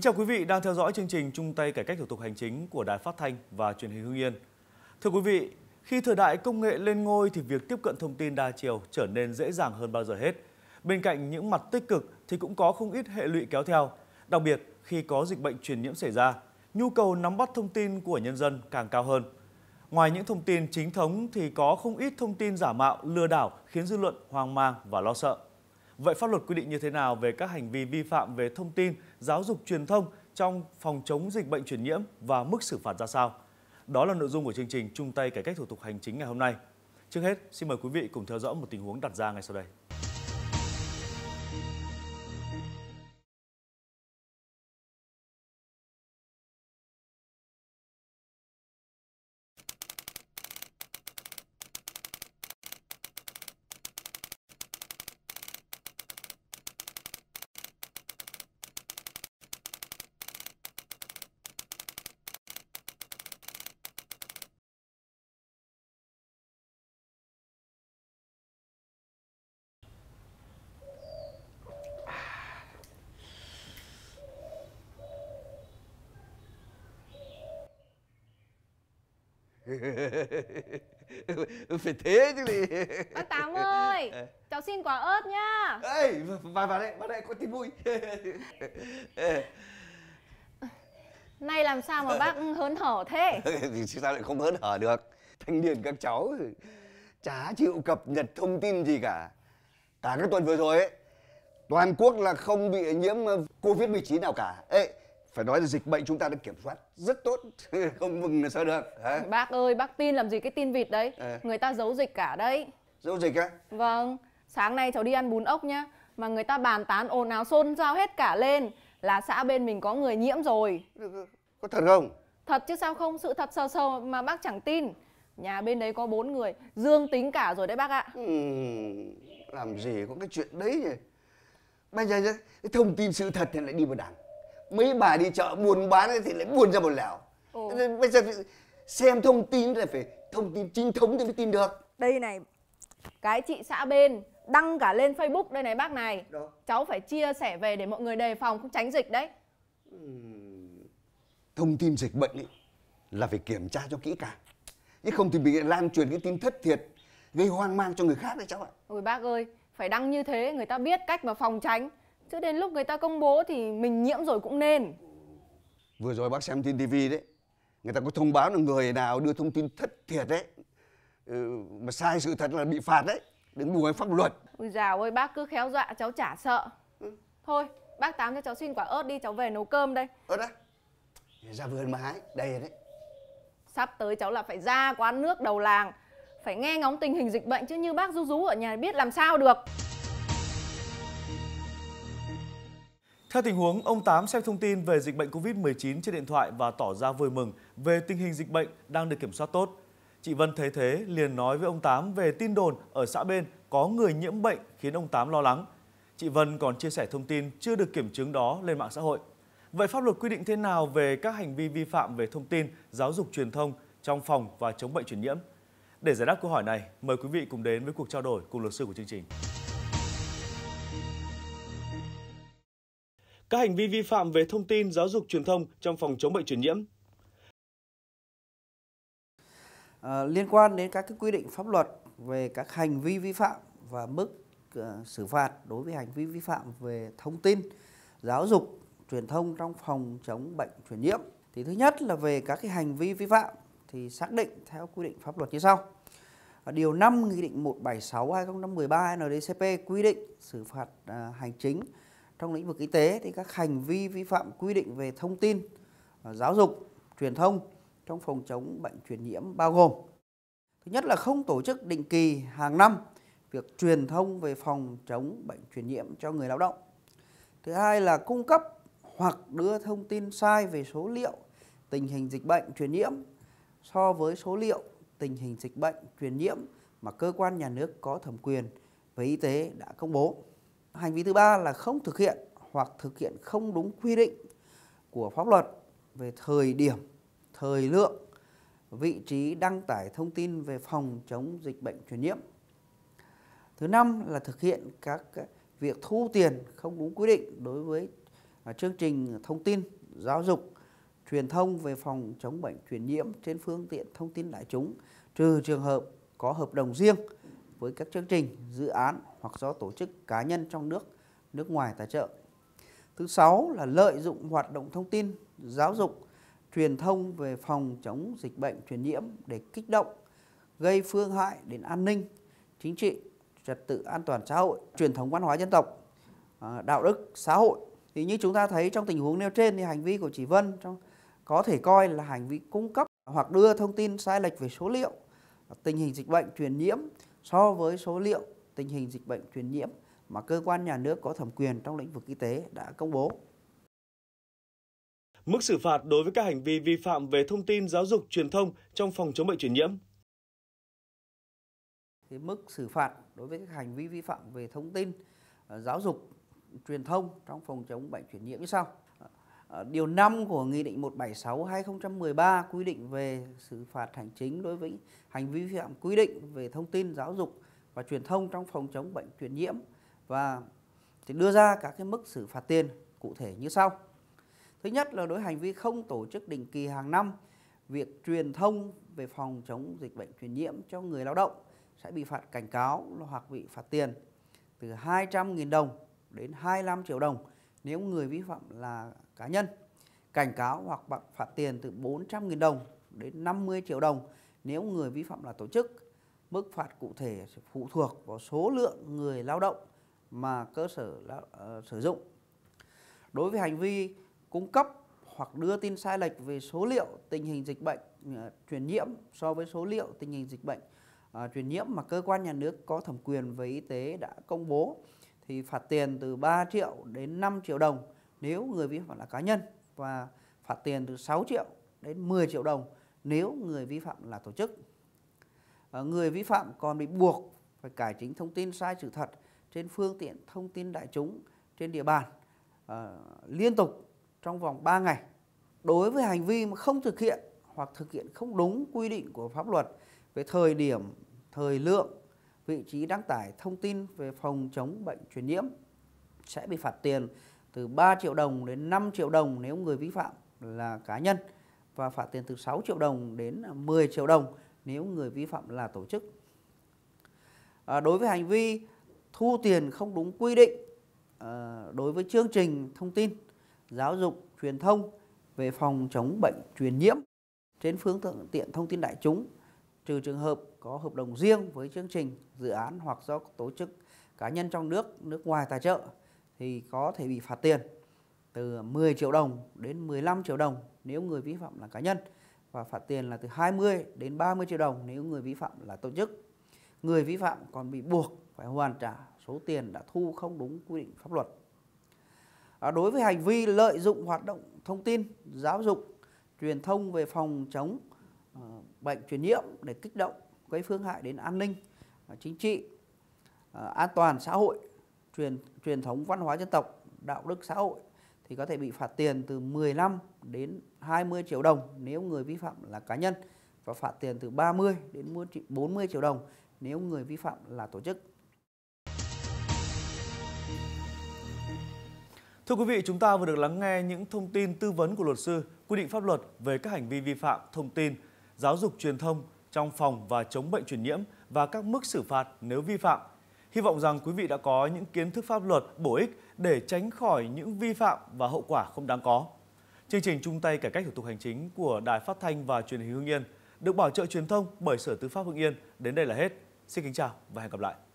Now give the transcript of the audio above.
Kính chào quý vị đang theo dõi chương trình Trung tay cải cách thủ tục hành chính của Đài Phát thanh và Truyền hình Hưng Yên. Thưa quý vị, khi thời đại công nghệ lên ngôi thì việc tiếp cận thông tin đa chiều trở nên dễ dàng hơn bao giờ hết. Bên cạnh những mặt tích cực thì cũng có không ít hệ lụy kéo theo, đặc biệt khi có dịch bệnh truyền nhiễm xảy ra, nhu cầu nắm bắt thông tin của nhân dân càng cao hơn. Ngoài những thông tin chính thống thì có không ít thông tin giả mạo, lừa đảo khiến dư luận hoang mang và lo sợ. Vậy pháp luật quy định như thế nào về các hành vi vi phạm về thông tin, giáo dục truyền thông trong phòng chống dịch bệnh truyền nhiễm và mức xử phạt ra sao? Đó là nội dung của chương trình chung tay cải cách thủ tục hành chính ngày hôm nay. Trước hết, xin mời quý vị cùng theo dõi một tình huống đặt ra ngay sau đây. phải thế chứ gì bác tám ơi ờ. cháu xin quả ớt nhá ê vào vào đây vào đây có tin vui ờ. nay làm sao mà bác hớn hở thế ờ, thì sao lại không hớn hở được thanh niên các cháu chả chịu cập nhật thông tin gì cả cả cái tuần vừa rồi ấy toàn quốc là không bị nhiễm covid 19 nào cả ê phải nói là dịch bệnh chúng ta đã kiểm soát rất tốt không mừng là sao được hả? bác ơi bác tin làm gì cái tin vịt đấy à. người ta giấu dịch cả đấy giấu dịch á vâng sáng nay cháu đi ăn bún ốc nhá mà người ta bàn tán ồn ào xôn xao hết cả lên là xã bên mình có người nhiễm rồi có thật không thật chứ sao không sự thật sờ sờ mà bác chẳng tin nhà bên đấy có bốn người dương tính cả rồi đấy bác ạ ừ, làm gì có cái chuyện đấy nhỉ bây giờ nhá, thông tin sự thật thì lại đi vào đảng mấy bà đi chợ buôn bán thì lại buôn ra một lẻo Ồ. bây giờ xem thông tin là phải thông tin chính thống thì mới tin được đây này cái chị xã bên đăng cả lên facebook đây này bác này Đó. cháu phải chia sẻ về để mọi người đề phòng không tránh dịch đấy thông tin dịch bệnh ấy là phải kiểm tra cho kỹ cả, chứ không thì bị lan truyền cái tin thất thiệt gây hoang mang cho người khác đấy cháu ạ ôi bác ơi phải đăng như thế người ta biết cách mà phòng tránh chứ đến lúc người ta công bố thì mình nhiễm rồi cũng nên vừa rồi bác xem trên TV đấy người ta có thông báo là người nào đưa thông tin thất thiệt đấy ừ, mà sai sự thật là bị phạt đấy đừng đùa với pháp luật ôi dào ơi bác cứ khéo dọa cháu chả sợ ừ. thôi bác tám cho cháu xin quả ớt đi cháu về nấu cơm đây ớt á ra vườn mà hái đầy đấy sắp tới cháu là phải ra quán nước đầu làng phải nghe ngóng tình hình dịch bệnh chứ như bác rú rú ở nhà biết làm sao được Theo tình huống, ông Tám xem thông tin về dịch bệnh COVID-19 trên điện thoại và tỏ ra vui mừng về tình hình dịch bệnh đang được kiểm soát tốt. Chị Vân thấy thế liền nói với ông Tám về tin đồn ở xã bên có người nhiễm bệnh khiến ông Tám lo lắng. Chị Vân còn chia sẻ thông tin chưa được kiểm chứng đó lên mạng xã hội. Vậy pháp luật quy định thế nào về các hành vi vi phạm về thông tin, giáo dục truyền thông trong phòng và chống bệnh truyền nhiễm? Để giải đáp câu hỏi này, mời quý vị cùng đến với cuộc trao đổi cùng luật sư của chương trình. các hành vi vi phạm về thông tin giáo dục truyền thông trong phòng chống bệnh truyền nhiễm. À, liên quan đến các cái quy định pháp luật về các hành vi vi phạm và mức uh, xử phạt đối với hành vi vi phạm về thông tin giáo dục truyền thông trong phòng chống bệnh truyền nhiễm thì thứ nhất là về các cái hành vi vi phạm thì xác định theo quy định pháp luật như sau. Điều 5 Nghị định 176 2013 NDCP quy định xử phạt ờ, hành chính trong lĩnh vực y tế thì các hành vi vi phạm quy định về thông tin, ờ, giáo dục, truyền thông trong phòng chống bệnh truyền nhiễm bao gồm Thứ nhất là không tổ chức định kỳ hàng năm việc truyền thông về phòng chống bệnh truyền nhiễm cho người lao động. Thứ hai là cung cấp hoặc đưa thông tin sai về số liệu tình hình dịch bệnh truyền nhiễm so với số liệu tình hình dịch bệnh truyền nhiễm mà cơ quan nhà nước có thẩm quyền về y tế đã công bố. Hành vi thứ ba là không thực hiện hoặc thực hiện không đúng quy định của pháp luật về thời điểm, thời lượng, vị trí đăng tải thông tin về phòng chống dịch bệnh truyền nhiễm. Thứ năm là thực hiện các việc thu tiền không đúng quy định đối với à, chương trình thông tin, giáo dục, truyền thông về phòng chống bệnh truyền nhiễm trên phương tiện thông tin đại chúng trừ trường hợp có hợp đồng riêng với các chương trình, dự án hoặc do tổ chức cá nhân trong nước, nước ngoài tài trợ. Thứ sáu là lợi dụng hoạt động thông tin, giáo dục, truyền thông về phòng chống dịch bệnh truyền nhiễm để kích động, gây phương hại đến an ninh, chính trị, trật tự an toàn xã hội, truyền thống văn hóa dân tộc, à, đạo đức xã hội. Thì như chúng ta thấy trong tình huống nêu trên thì hành vi của chị Vân trong có thể coi là hành vi cung cấp hoặc đưa thông tin sai lệch về số liệu, tình hình dịch bệnh truyền nhiễm so với số liệu tình hình dịch bệnh truyền nhiễm mà cơ quan nhà nước có thẩm quyền trong lĩnh vực y tế đã công bố. Mức xử phạt đối với các hành vi vi phạm về thông tin giáo dục truyền thông trong phòng chống bệnh truyền nhiễm. Thì mức xử phạt đối với các hành vi vi phạm về thông tin ờ, giáo dục truyền thông trong phòng chống bệnh truyền nhiễm như sau. Ờ, điều 5 của Nghị định 176-2013 quy định về xử phạt hành chính đối với hành vi vi phạm quy định về thông tin giáo dục và truyền thông trong phòng chống bệnh truyền nhiễm và thì đưa ra các cái mức xử phạt tiền cụ thể như sau. Thứ nhất là đối hành vi không tổ chức định kỳ hàng năm việc truyền thông về phòng chống dịch bệnh truyền nhiễm cho người lao động sẽ bị phạt cảnh cáo hoặc bị phạt tiền từ 200.000 đồng đến 25 triệu đồng nếu người vi phạm là cá nhân cảnh cáo hoặc phạt tiền từ 400.000 đồng đến 50 triệu đồng nếu người vi phạm là tổ chức mức phạt cụ thể sẽ phụ thuộc vào số lượng người lao động mà cơ sở là, uh, sử dụng đối với hành vi cung cấp hoặc đưa tin sai lệch về số liệu tình hình dịch bệnh uh, truyền nhiễm so với số liệu tình hình dịch bệnh uh, truyền nhiễm mà cơ quan nhà nước có thẩm quyền về y tế đã công bố thì phạt tiền từ 3 triệu đến 5 triệu đồng nếu người vi phạm là cá nhân và phạt tiền từ 6 triệu đến 10 triệu đồng nếu người vi phạm là tổ chức. À, người vi phạm còn bị buộc phải cải chính thông tin sai sự thật trên phương tiện thông tin đại chúng trên địa bàn à, liên tục trong vòng 3 ngày. Đối với hành vi mà không thực hiện hoặc thực hiện không đúng quy định của pháp luật về thời điểm, thời lượng vị trí đăng tải thông tin về phòng chống bệnh truyền nhiễm sẽ bị phạt tiền từ 3 triệu đồng đến 5 triệu đồng nếu người vi phạm là cá nhân và phạt tiền từ 6 triệu đồng đến 10 triệu đồng nếu người vi phạm là tổ chức. À, đối với hành vi thu tiền không đúng quy định à, đối với chương trình thông tin giáo dục truyền thông về phòng chống bệnh truyền nhiễm trên phương tiện thông tin đại chúng trừ trường hợp có hợp đồng riêng với chương trình, dự án hoặc do tổ chức cá nhân trong nước, nước ngoài tài trợ thì có thể bị phạt tiền từ 10 triệu đồng đến 15 triệu đồng nếu người vi phạm là cá nhân và phạt tiền là từ 20 đến 30 triệu đồng nếu người vi phạm là tổ chức. Người vi phạm còn bị buộc phải hoàn trả số tiền đã thu không đúng quy định pháp luật. À, đối với hành vi lợi dụng hoạt động thông tin, giáo dục, truyền thông về phòng chống bệnh truyền nhiễm để kích động gây phương hại đến an ninh à, chính trị à, an toàn xã hội truyền truyền thống văn hóa dân tộc đạo đức xã hội thì có thể bị phạt tiền từ 15 đến 20 triệu đồng nếu người vi phạm là cá nhân và phạt tiền từ 30 đến 40 triệu đồng nếu người vi phạm là tổ chức. Thưa quý vị, chúng ta vừa được lắng nghe những thông tin tư vấn của luật sư quy định pháp luật về các hành vi vi phạm thông tin giáo dục truyền thông trong phòng và chống bệnh truyền nhiễm và các mức xử phạt nếu vi phạm. Hy vọng rằng quý vị đã có những kiến thức pháp luật bổ ích để tránh khỏi những vi phạm và hậu quả không đáng có. Chương trình chung tay cải cách thủ tục hành chính của Đài Phát thanh và Truyền hình Hưng Yên được bảo trợ truyền thông bởi Sở Tư pháp Hưng Yên đến đây là hết. Xin kính chào và hẹn gặp lại.